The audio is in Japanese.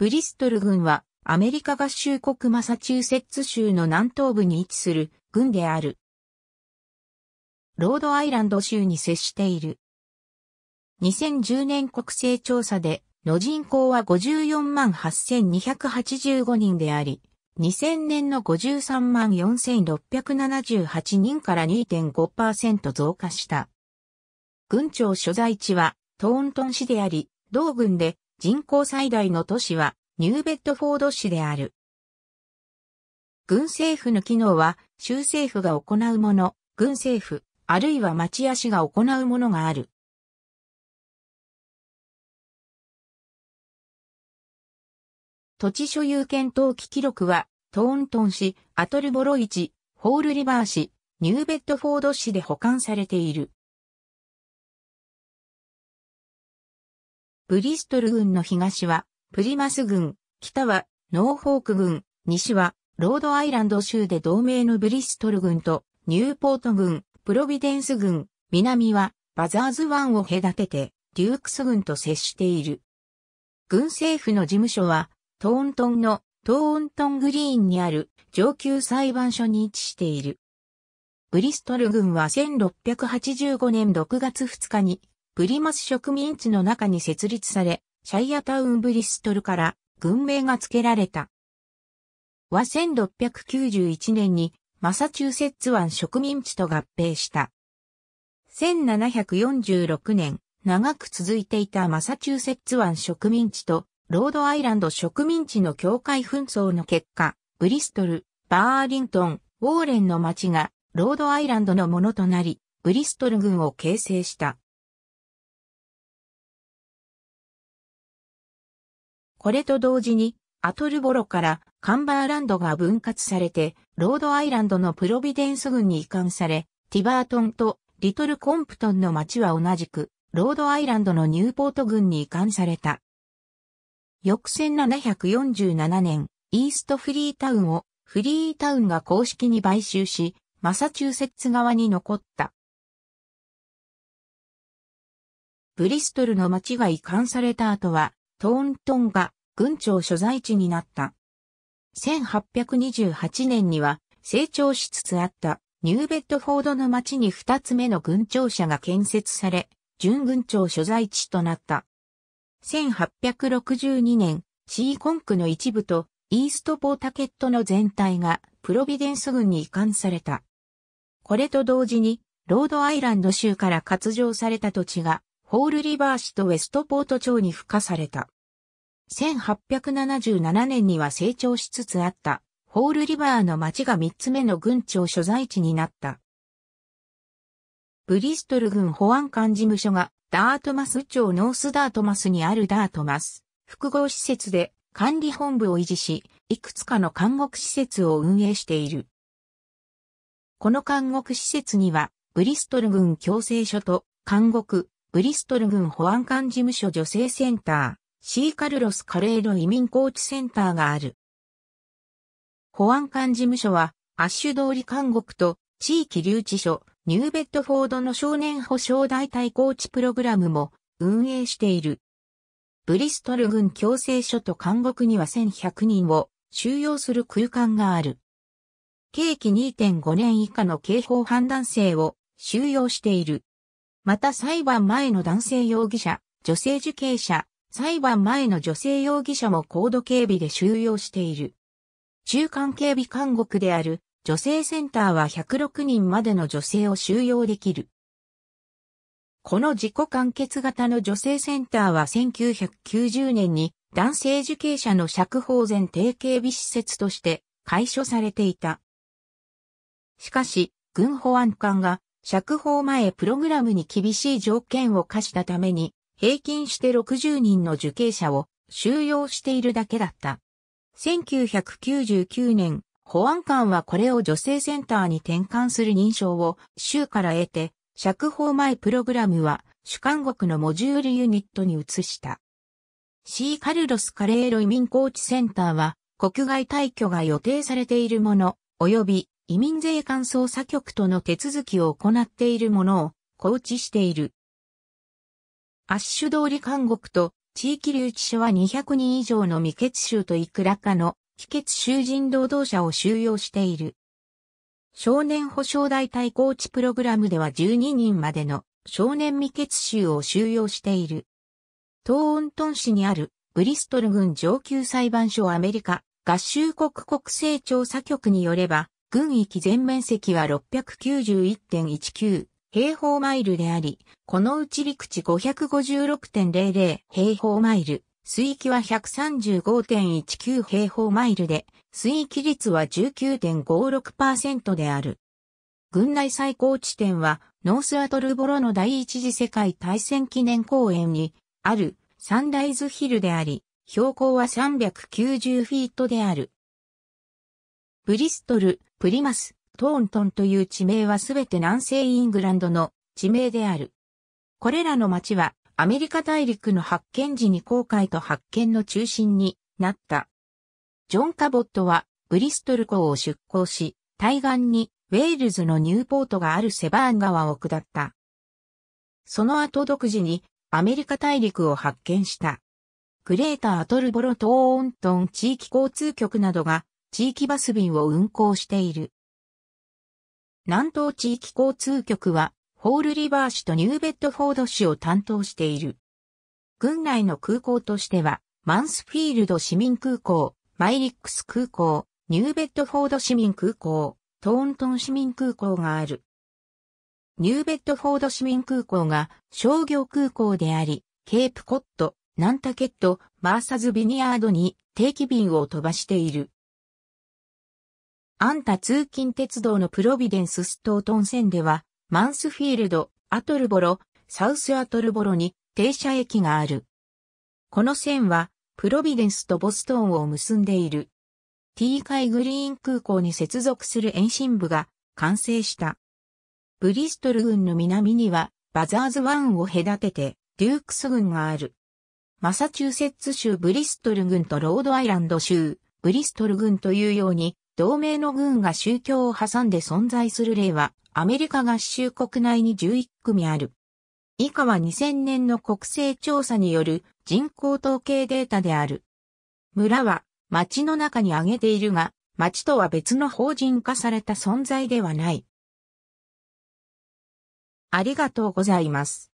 ブリストル軍はアメリカ合衆国マサチューセッツ州の南東部に位置する軍である。ロードアイランド州に接している。2010年国勢調査での人口は54万8285人であり、2000年の53万4678人から2.5%増加した。軍庁所在地はトーントン市であり、同軍で人口最大の都市はニューベッドフォード市である。軍政府の機能は州政府が行うもの、軍政府、あるいは町屋市が行うものがある。土地所有権登記記録は、トーントン市、アトルボロ市、ホールリバー市、ニューベッドフォード市で保管されている。ブリストル軍の東は、プリマス軍、北は、ノーフォーク軍、西は、ロードアイランド州で同盟のブリストル軍と、ニューポート軍、プロビデンス軍、南は、バザーズ湾を隔てて、デュークス軍と接している。軍政府の事務所は、トーントンのトーントングリーンにある上級裁判所に位置している。ブリストル軍は1685年6月2日にプリマス植民地の中に設立され、シャイアタウンブリストルから軍名が付けられた。は1691年にマサチューセッツ湾植民地と合併した。1746年、長く続いていたマサチューセッツ湾植民地とロードアイランド植民地の境界紛争の結果、ブリストル、バーリントン、ウォーレンの町がロードアイランドのものとなり、ブリストル軍を形成した。これと同時に、アトルボロからカンバーランドが分割されて、ロードアイランドのプロビデンス軍に移管され、ティバートンとリトルコンプトンの町は同じく、ロードアイランドのニューポート軍に移管された。翌1747年、イーストフリータウンをフリータウンが公式に買収し、マサチューセッツ側に残った。ブリストルの町が移管された後は、トーントンが軍庁所在地になった。1828年には成長しつつあったニューベッドフォードの町に2つ目の軍庁舎が建設され、準軍庁所在地となった。1862年、シーコンクの一部とイーストポータケットの全体がプロビデンス軍に移管された。これと同時に、ロードアイランド州から割譲された土地が、ホールリバー市とウェストポート町に付加された。1877年には成長しつつあった、ホールリバーの町が3つ目の軍庁所在地になった。ブリストル軍保安官事務所がダートマス町ノースダートマスにあるダートマス複合施設で管理本部を維持し、いくつかの監獄施設を運営している。この監獄施設には、ブリストル軍矯正所と監獄、ブリストル軍保安官事務所女性センター、シー・カルロス・カレーロ移民コーチセンターがある。保安官事務所は、アッシュ通り監獄と地域留置所、ニューベッドフォードの少年保障代替コーチプログラムも運営している。ブリストル軍強制所と監獄には1100人を収容する空間がある。刑期2.5年以下の刑法判断性を収容している。また裁判前の男性容疑者、女性受刑者、裁判前の女性容疑者も高度警備で収容している。中間警備監獄である女性センターは106人までの女性を収容できる。この自己完結型の女性センターは1990年に男性受刑者の釈放前定警備施設として開所されていた。しかし、軍保安官が釈放前プログラムに厳しい条件を課したために平均して60人の受刑者を収容しているだけだった。1999年、保安官はこれを女性センターに転換する認証を州から得て、釈放前プログラムは主監国のモジュールユニットに移した。シー・カルロス・カレーロ移民コーチセンターは国外退去が予定されているもの、及び移民税関捜査局との手続きを行っているものをコーチしている。アッシュ通り監獄と地域留置所は200人以上の未決囚といくらかの非決囚人労働者を収容している。少年保障大替コーチプログラムでは12人までの少年未決囚を収容している。東温ントン市にあるブリストル軍上級裁判所アメリカ合衆国国勢調査局によれば、軍域全面積は691.19平方マイルであり、このうち陸地556.00平方マイル、水域は135.19平方マイルで、水域率は19.56%である。軍内最高地点は、ノースアトルボロの第一次世界大戦記念公園に、ある、サンライズヒルであり、標高は390フィートである。ブリストル、プリマス、トーントンという地名はすべて南西イングランドの地名である。これらの町はアメリカ大陸の発見時に航海と発見の中心になった。ジョン・カボットはブリストル港を出港し、対岸にウェールズのニューポートがあるセバーン川を下った。その後独自にアメリカ大陸を発見した。グレーター・アトルボロ・トーントン地域交通局などが地域バス便を運行している。南東地域交通局は、ホールリバー市とニューベッドフォード市を担当している。郡内の空港としては、マンスフィールド市民空港、マイリックス空港、ニューベッドフォード市民空港、トーントン市民空港がある。ニューベッドフォード市民空港が商業空港であり、ケープコット、ナンタケット、マーサズビニアードに定期便を飛ばしている。アンタ通勤鉄道のプロビデンスストートン線では、マンスフィールド、アトルボロ、サウスアトルボロに停車駅がある。この線は、プロビデンスとボストンを結んでいる。T カイグリーン空港に接続する延伸部が完成した。ブリストル郡の南には、バザーズ湾を隔てて、デュークス郡がある。マサチューセッツ州ブリストル郡とロードアイランド州、ブリストル郡というように、同盟の軍が宗教を挟んで存在する例は、アメリカ合衆国内に11組ある。以下は2000年の国勢調査による人口統計データである。村は町の中に挙げているが、町とは別の法人化された存在ではない。ありがとうございます。